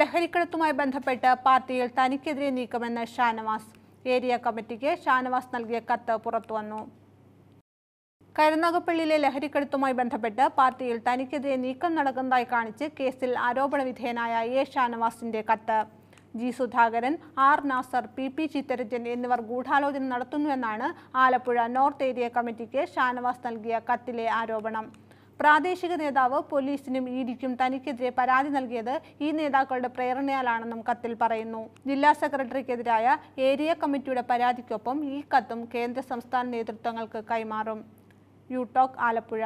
ലഹരിക്കടത്തുമായി ബന്ധപ്പെട്ട് പാർട്ടിയിൽ തനിക്കെതിരെ നീക്കമെന്ന് ഷാനവാസ് ഏരിയ കമ്മിറ്റിക്ക് ഷാനവാസ് നൽകിയ കത്ത് പുറത്തുവന്നു കരുനാഗപ്പള്ളിയിലെ ലഹരിക്കടത്തുമായി ബന്ധപ്പെട്ട് പാർട്ടിയിൽ തനിക്കെതിരെ നീക്കം നടക്കുന്നതായി കാണിച്ച് കേസിൽ ആരോപണ വിധേയനായ എ ഷാനവാസിന്റെ കത്ത് G Sudhakaran R Nasar P P Chittaranjan എന്നിവർ ഗൂഢാലോചന നടത്തുന്നുവെന്നാണ് ആലപ്പുഴ നോർത്ത് ഏരിയ കമ്മിറ്റിക്ക് ഷാനവാസ് നൽകിയ കത്തിലെ ആരോപണം പ്രാദേശിക നേതാവ് പോലീസിനും ഇഡിക്കും തനിക്കെതിരെ പരാതി നൽകിയത് ഈ നേതാക്കളുടെ പ്രേരണയാലാണെന്നും കത്തിൽ പറയുന്നു ജില്ലാ സെക്രട്ടറിക്കെതിരായ ഏരിയ കമ്മിറ്റിയുടെ പരാതിക്കൊപ്പം ഈ കത്തും കേന്ദ്ര സംസ്ഥാന നേതൃത്വങ്ങൾക്ക് കൈമാറും യു ആലപ്പുഴ